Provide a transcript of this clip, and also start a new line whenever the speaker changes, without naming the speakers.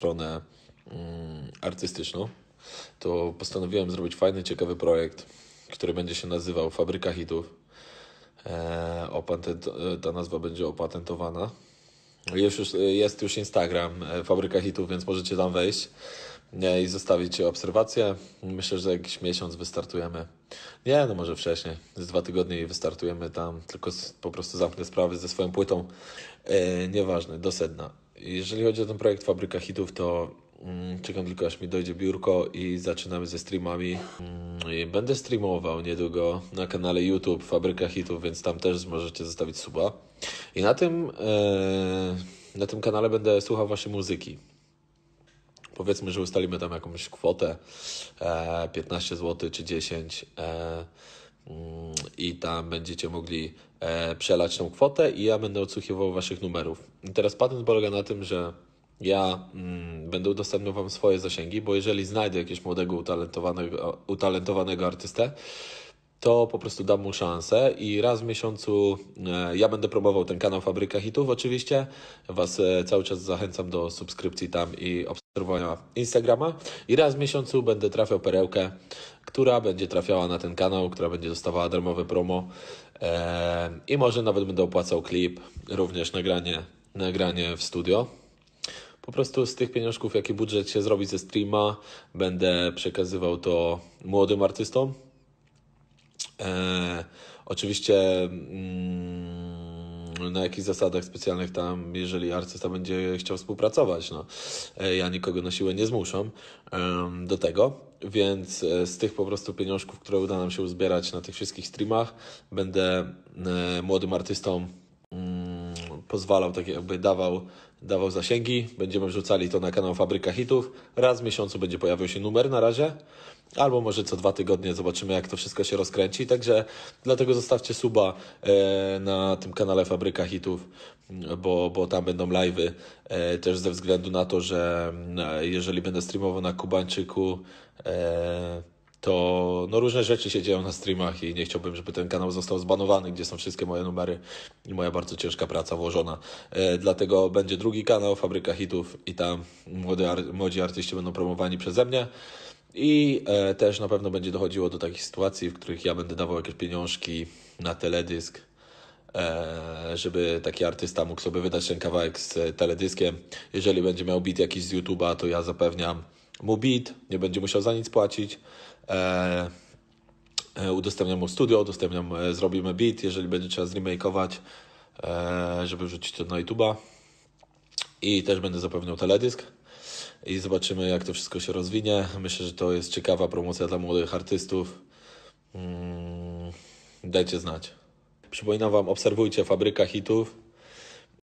stronę mm, artystyczną, to postanowiłem zrobić fajny, ciekawy projekt, który będzie się nazywał Fabryka Hitów. E, opatent, e, ta nazwa będzie opatentowana. Jest już, jest już Instagram e, Fabryka Hitów, więc możecie tam wejść i zostawić obserwację. Myślę, że za jakiś miesiąc wystartujemy. Nie, no może wcześniej, z dwa tygodnie wystartujemy tam, tylko po prostu zamknę sprawy ze swoją płytą. E, nieważne, do sedna. Jeżeli chodzi o ten projekt Fabryka Hitów, to mm, Czekam tylko aż mi dojdzie biurko i zaczynamy ze streamami. Mm, będę streamował niedługo na kanale YouTube Fabryka Hitów, więc tam też możecie zostawić suba. I na tym, e, na tym kanale będę słuchał Waszej muzyki. Powiedzmy, że ustalimy tam jakąś kwotę 15 e, zł czy 10 i tam będziecie mogli e, przelać tą kwotę i ja będę odsłuchiwał Waszych numerów. I teraz patent polega na tym, że ja mm, będę udostępniał Wam swoje zasięgi, bo jeżeli znajdę jakiegoś młodego, utalentowanego, utalentowanego artystę, to po prostu dam mu szansę i raz w miesiącu e, ja będę promował ten kanał Fabryka Hitów oczywiście. Was e, cały czas zachęcam do subskrypcji tam i obserwowania Instagrama. I raz w miesiącu będę trafiał perełkę która będzie trafiała na ten kanał, która będzie dostawała darmowe promo i może nawet będę opłacał klip, również nagranie, nagranie w studio. Po prostu z tych pieniążków, jaki budżet się zrobi ze streama, będę przekazywał to młodym artystom. E, oczywiście. Mm, na jakich zasadach specjalnych tam, jeżeli artysta będzie chciał współpracować. No. E, ja nikogo na siłę nie zmuszam do tego. Więc e, z tych po prostu pieniążków, które uda nam się uzbierać na tych wszystkich streamach, będę e, młodym artystom pozwalał, tak jakby dawał, dawał zasięgi. Będziemy wrzucali to na kanał Fabryka Hitów. Raz w miesiącu będzie pojawiał się numer na razie, albo może co dwa tygodnie zobaczymy, jak to wszystko się rozkręci. Także dlatego zostawcie suba e, na tym kanale Fabryka Hitów, bo, bo tam będą live'y e, też ze względu na to, że e, jeżeli będę streamował na Kubańczyku, to no, różne rzeczy się dzieją na streamach i nie chciałbym, żeby ten kanał został zbanowany, gdzie są wszystkie moje numery i moja bardzo ciężka praca włożona. E, dlatego będzie drugi kanał, Fabryka Hitów i tam młody młodzi artyści będą promowani przeze mnie. I e, też na pewno będzie dochodziło do takich sytuacji, w których ja będę dawał jakieś pieniążki na teledysk, e, żeby taki artysta mógł sobie wydać ten kawałek z teledyskiem. Jeżeli będzie miał bit jakiś z YouTube'a, to ja zapewniam mu bit, nie będzie musiał za nic płacić. E, e udostępniam mu studio, udostępniam, e, zrobimy beat, jeżeli będzie trzeba zremake'ować, e, żeby wrzucić to na YouTube'a. I też będę zapewniał teledysk i zobaczymy, jak to wszystko się rozwinie. Myślę, że to jest ciekawa promocja dla młodych artystów. Mm, dajcie znać. Przypominam Wam, obserwujcie Fabryka Hitów.